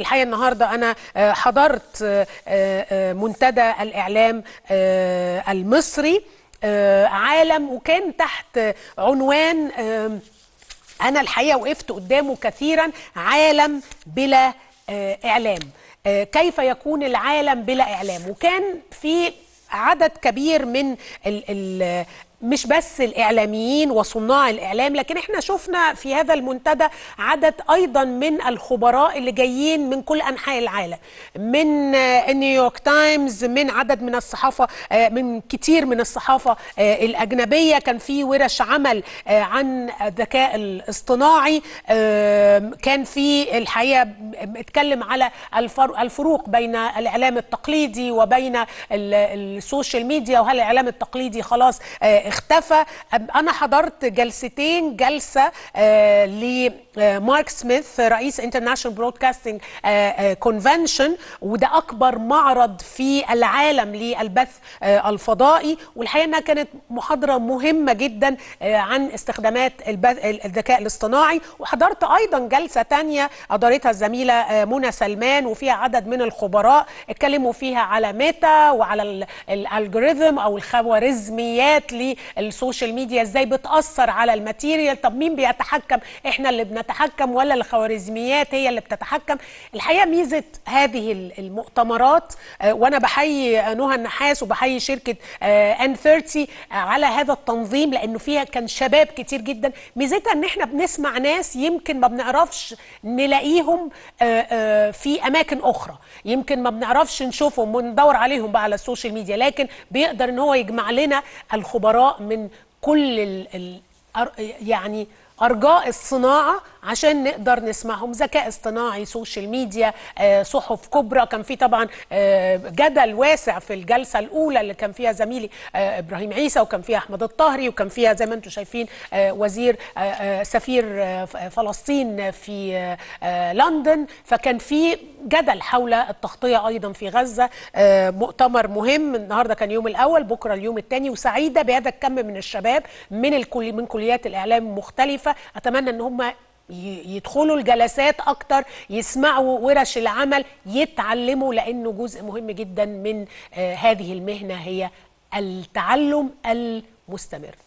الحقيقه النهارده انا آه، حضرت آه، آه، منتدى الاعلام المصري عالم وكان تحت عنوان انا الحقيقه وقفت قدامه كثيرا عالم بلا اعلام كيف يكون العالم بلا اعلام وكان في عدد كبير من ال ال مش بس الإعلاميين وصناع الإعلام لكن إحنا شفنا في هذا المنتدى عدد أيضا من الخبراء اللي جايين من كل أنحاء العالم من نيويورك تايمز من عدد من الصحافة آه، من كتير من الصحافة آه، الأجنبية كان في ورش عمل آه، عن الذكاء الاصطناعي كان في الحقيقة اتكلم على الفروق بين الإعلام التقليدي وبين السوشيال ميديا وهل الإعلام التقليدي خلاص اختفى انا حضرت جلستين جلسه آه، لمارك آه، سميث رئيس انترناشونال برودكاستنج كونفنشن وده اكبر معرض في العالم للبث آه، الفضائي والحقيقه انها كانت محاضره مهمه جدا عن استخدامات الذكاء الاصطناعي وحضرت ايضا جلسه تانية ادارتها الزميله منى سلمان وفيها عدد من الخبراء اتكلموا فيها على ميتا وعلى الالجوريزم او الخوارزميات السوشيال ميديا ازاي بتاثر على الماتيريال طب مين بيتحكم احنا اللي بنتحكم ولا الخوارزميات هي اللي بتتحكم الحقيقه ميزه هذه المؤتمرات آه، وانا بحيي نهى النحاس وبحيي شركه ان آه، 30 آه، على هذا التنظيم لانه فيها كان شباب كتير جدا ميزتها ان احنا بنسمع ناس يمكن ما بنعرفش نلاقيهم في اماكن اخرى يمكن ما بنعرفش نشوفهم وندور عليهم بقى على السوشيال ميديا لكن بيقدر ان هو يجمع لنا الخبراء من كل ال يعني ارجاء الصناعه عشان نقدر نسمعهم ذكاء اصطناعي سوشيال ميديا آه، صحف كبرى كان في طبعا آه، جدل واسع في الجلسه الاولى اللي كان فيها زميلي آه، ابراهيم عيسى وكان فيها احمد الطاهري وكان فيها زي ما انتم شايفين وزير سفير فلسطين في لندن فكان في جدل حول التغطيه ايضا في غزه مؤتمر مهم النهارده كان يوم الاول بكره اليوم الثاني وسعيده بهذا الكم من الشباب من الكل من كليات الاعلام مختلفه عارفه اتمنى ان هم يدخلوا الجلسات اكتر يسمعوا ورش العمل يتعلموا لانه جزء مهم جدا من آه، هذه المهنه هي التعلم المستمر